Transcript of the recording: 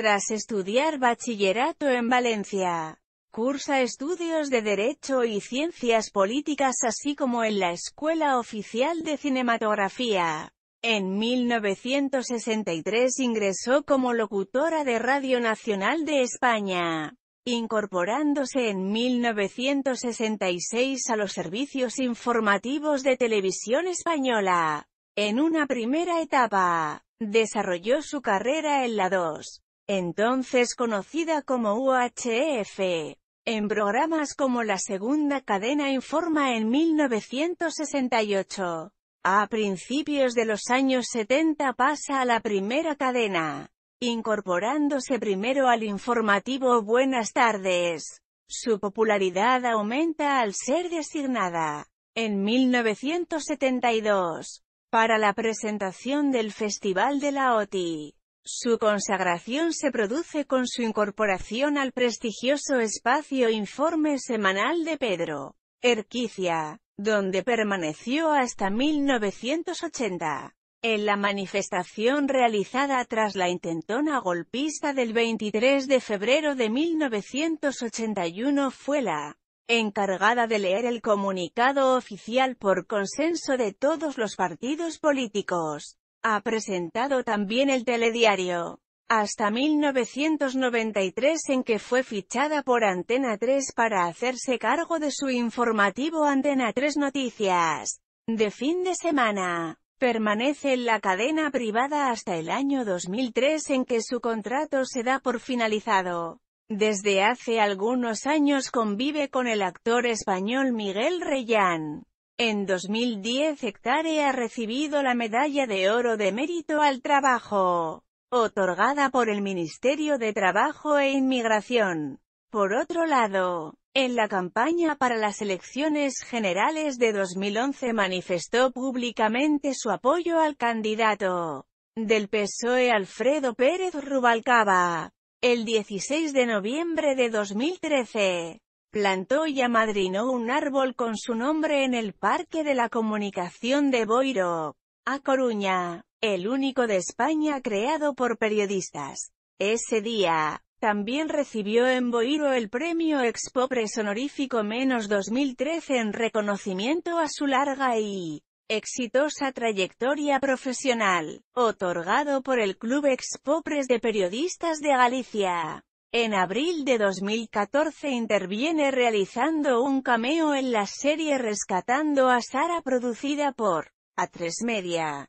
Tras estudiar bachillerato en Valencia, cursa estudios de Derecho y Ciencias Políticas así como en la Escuela Oficial de Cinematografía. En 1963 ingresó como locutora de Radio Nacional de España incorporándose en 1966 a los servicios informativos de televisión española. En una primera etapa, desarrolló su carrera en la 2, entonces conocida como UHF. E e, en programas como La Segunda Cadena Informa en 1968. A principios de los años 70 pasa a la primera cadena, incorporándose primero al informativo Buenas tardes. Su popularidad aumenta al ser designada, en 1972, para la presentación del Festival de la OTI. Su consagración se produce con su incorporación al prestigioso espacio Informe Semanal de Pedro Erquicia, donde permaneció hasta 1980. En la manifestación realizada tras la intentona golpista del 23 de febrero de 1981 fue la encargada de leer el comunicado oficial por consenso de todos los partidos políticos. Ha presentado también el telediario hasta 1993 en que fue fichada por Antena 3 para hacerse cargo de su informativo Antena 3 Noticias de fin de semana. Permanece en la cadena privada hasta el año 2003 en que su contrato se da por finalizado. Desde hace algunos años convive con el actor español Miguel Reyán. En 2010 Hectare ha recibido la Medalla de Oro de Mérito al Trabajo, otorgada por el Ministerio de Trabajo e Inmigración. Por otro lado, en la campaña para las elecciones generales de 2011 manifestó públicamente su apoyo al candidato del PSOE Alfredo Pérez Rubalcaba. El 16 de noviembre de 2013, Plantó y amadrinó un árbol con su nombre en el Parque de la Comunicación de Boiro, a Coruña, el único de España creado por periodistas. Ese día, también recibió en Boiro el premio Expopres Honorífico Menos 2013 en reconocimiento a su larga y exitosa trayectoria profesional, otorgado por el Club Expopres de Periodistas de Galicia. En abril de 2014 interviene realizando un cameo en la serie Rescatando a Sara producida por A3 Media.